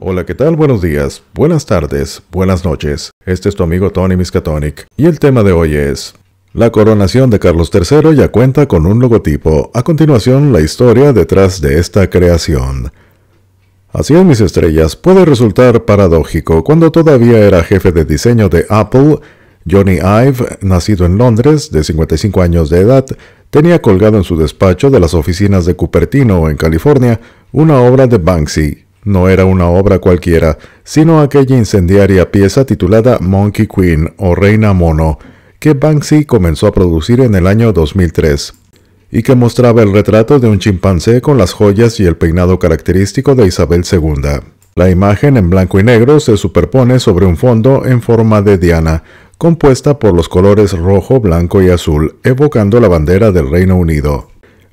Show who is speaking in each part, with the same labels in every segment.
Speaker 1: Hola, ¿qué tal? Buenos días, buenas tardes, buenas noches. Este es tu amigo Tony Miskatonic y el tema de hoy es la coronación de Carlos III ya cuenta con un logotipo. A continuación, la historia detrás de esta creación. Así es, mis estrellas, puede resultar paradójico. Cuando todavía era jefe de diseño de Apple, Johnny Ive, nacido en Londres, de 55 años de edad, tenía colgado en su despacho de las oficinas de Cupertino, en California, una obra de Banksy, no era una obra cualquiera, sino aquella incendiaria pieza titulada Monkey Queen o Reina Mono, que Banksy comenzó a producir en el año 2003, y que mostraba el retrato de un chimpancé con las joyas y el peinado característico de Isabel II. La imagen en blanco y negro se superpone sobre un fondo en forma de diana, compuesta por los colores rojo, blanco y azul, evocando la bandera del Reino Unido.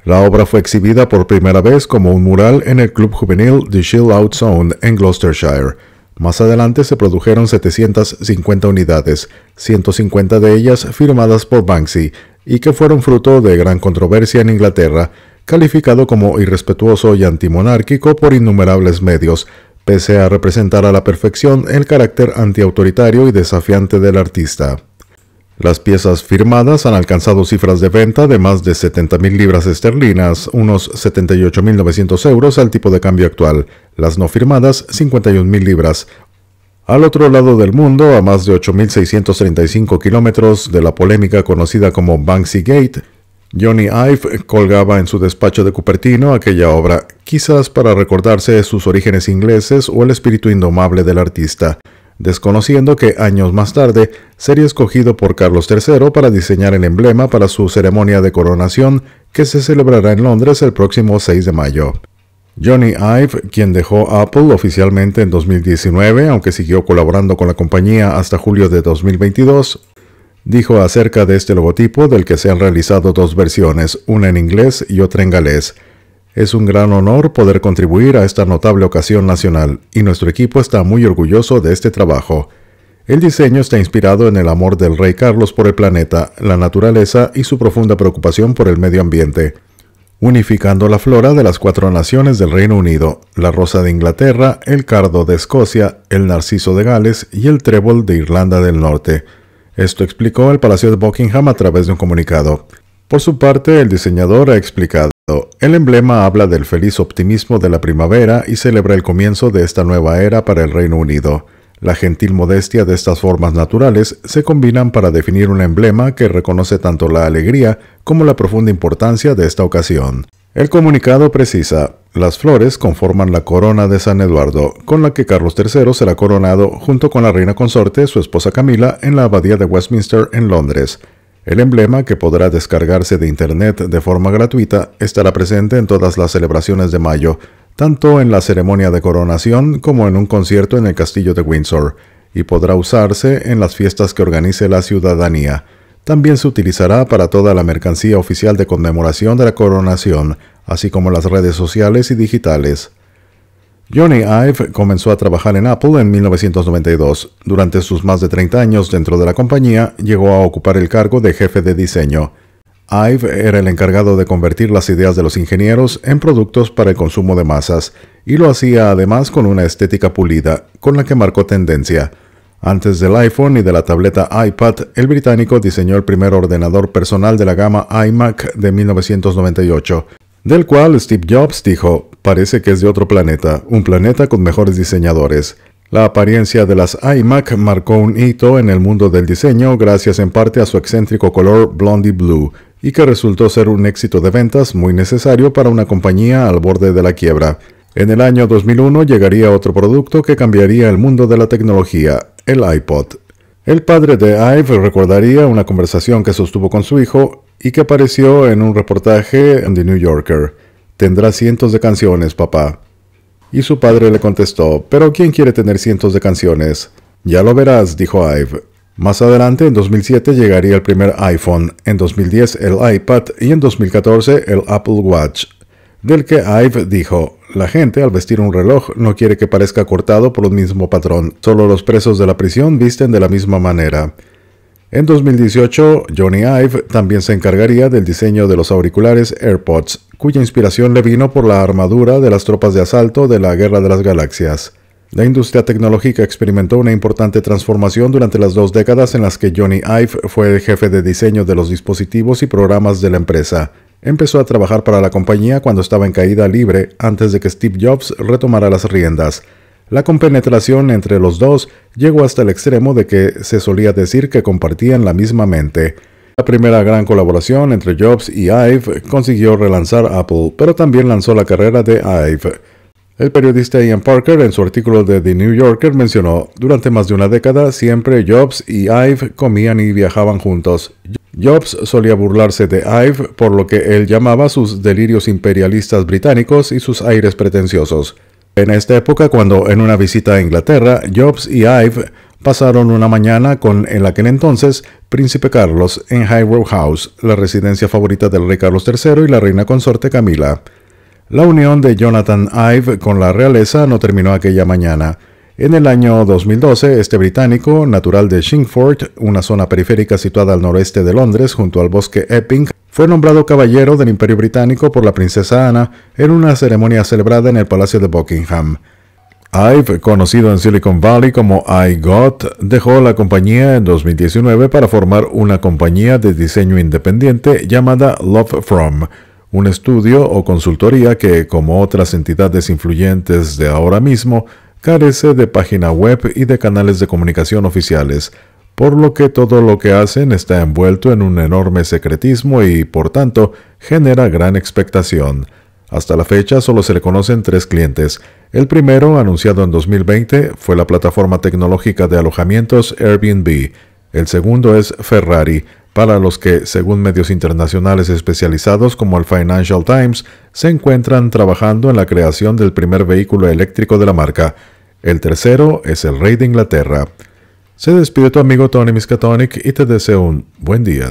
Speaker 1: La obra fue exhibida por primera vez como un mural en el Club Juvenil The Chill Out Zone en Gloucestershire. Más adelante se produjeron 750 unidades, 150 de ellas firmadas por Banksy, y que fueron fruto de gran controversia en Inglaterra, calificado como irrespetuoso y antimonárquico por innumerables medios, pese a representar a la perfección el carácter antiautoritario y desafiante del artista. Las piezas firmadas han alcanzado cifras de venta de más de 70.000 libras esterlinas, unos 78.900 euros al tipo de cambio actual, las no firmadas 51.000 libras. Al otro lado del mundo, a más de 8.635 kilómetros de la polémica conocida como Banksy Gate, Johnny Ive colgaba en su despacho de Cupertino aquella obra, quizás para recordarse sus orígenes ingleses o el espíritu indomable del artista desconociendo que años más tarde sería escogido por Carlos III para diseñar el emblema para su ceremonia de coronación que se celebrará en Londres el próximo 6 de mayo. Johnny Ive, quien dejó Apple oficialmente en 2019, aunque siguió colaborando con la compañía hasta julio de 2022, dijo acerca de este logotipo del que se han realizado dos versiones, una en inglés y otra en galés. Es un gran honor poder contribuir a esta notable ocasión nacional y nuestro equipo está muy orgulloso de este trabajo. El diseño está inspirado en el amor del rey Carlos por el planeta, la naturaleza y su profunda preocupación por el medio ambiente, unificando la flora de las cuatro naciones del Reino Unido, la rosa de Inglaterra, el cardo de Escocia, el narciso de Gales y el trébol de Irlanda del Norte. Esto explicó el Palacio de Buckingham a través de un comunicado. Por su parte, el diseñador ha explicado el emblema habla del feliz optimismo de la primavera y celebra el comienzo de esta nueva era para el Reino Unido. La gentil modestia de estas formas naturales se combinan para definir un emblema que reconoce tanto la alegría como la profunda importancia de esta ocasión. El comunicado precisa, las flores conforman la corona de San Eduardo, con la que Carlos III será coronado junto con la reina consorte, su esposa Camila, en la abadía de Westminster en Londres. El emblema, que podrá descargarse de Internet de forma gratuita, estará presente en todas las celebraciones de mayo, tanto en la ceremonia de coronación como en un concierto en el Castillo de Windsor, y podrá usarse en las fiestas que organice la ciudadanía. También se utilizará para toda la mercancía oficial de conmemoración de la coronación, así como las redes sociales y digitales. Johnny Ive comenzó a trabajar en Apple en 1992. Durante sus más de 30 años dentro de la compañía, llegó a ocupar el cargo de jefe de diseño. Ive era el encargado de convertir las ideas de los ingenieros en productos para el consumo de masas, y lo hacía además con una estética pulida, con la que marcó tendencia. Antes del iPhone y de la tableta iPad, el británico diseñó el primer ordenador personal de la gama iMac de 1998, del cual Steve Jobs dijo, parece que es de otro planeta, un planeta con mejores diseñadores. La apariencia de las iMac marcó un hito en el mundo del diseño gracias en parte a su excéntrico color blondie blue, y que resultó ser un éxito de ventas muy necesario para una compañía al borde de la quiebra. En el año 2001 llegaría otro producto que cambiaría el mundo de la tecnología, el iPod. El padre de Ive recordaría una conversación que sostuvo con su hijo y que apareció en un reportaje en The New Yorker. Tendrá cientos de canciones, papá. Y su padre le contestó, pero ¿quién quiere tener cientos de canciones? Ya lo verás, dijo Ive. Más adelante, en 2007, llegaría el primer iPhone, en 2010 el iPad y en 2014 el Apple Watch, del que Ive dijo, la gente al vestir un reloj no quiere que parezca cortado por un mismo patrón, solo los presos de la prisión visten de la misma manera. En 2018, Johnny Ive también se encargaría del diseño de los auriculares AirPods, cuya inspiración le vino por la armadura de las tropas de asalto de la Guerra de las Galaxias. La industria tecnológica experimentó una importante transformación durante las dos décadas en las que Johnny Ive fue jefe de diseño de los dispositivos y programas de la empresa. Empezó a trabajar para la compañía cuando estaba en caída libre antes de que Steve Jobs retomara las riendas. La compenetración entre los dos llegó hasta el extremo de que se solía decir que compartían la misma mente. La primera gran colaboración entre Jobs y Ive consiguió relanzar Apple, pero también lanzó la carrera de Ive. El periodista Ian Parker en su artículo de The New Yorker mencionó, durante más de una década siempre Jobs y Ive comían y viajaban juntos. Jobs solía burlarse de Ive por lo que él llamaba sus delirios imperialistas británicos y sus aires pretenciosos. En esta época, cuando en una visita a Inglaterra, Jobs y Ive pasaron una mañana con el aquel entonces príncipe Carlos en Highrow House, la residencia favorita del rey Carlos III y la reina consorte Camila. La unión de Jonathan Ive con la realeza no terminó aquella mañana. En el año 2012, este británico, natural de Chingford, una zona periférica situada al noroeste de Londres junto al bosque Epping, fue nombrado caballero del Imperio Británico por la princesa Ana en una ceremonia celebrada en el Palacio de Buckingham. Ive, conocido en Silicon Valley como Got, dejó la compañía en 2019 para formar una compañía de diseño independiente llamada Love From, un estudio o consultoría que, como otras entidades influyentes de ahora mismo, carece de página web y de canales de comunicación oficiales, por lo que todo lo que hacen está envuelto en un enorme secretismo y, por tanto, genera gran expectación. Hasta la fecha solo se le conocen tres clientes. El primero, anunciado en 2020, fue la plataforma tecnológica de alojamientos Airbnb. El segundo es Ferrari, para los que, según medios internacionales especializados como el Financial Times, se encuentran trabajando en la creación del primer vehículo eléctrico de la marca. El tercero es el rey de Inglaterra. Se despide tu amigo Tony Miskatonic y te deseo un buen día.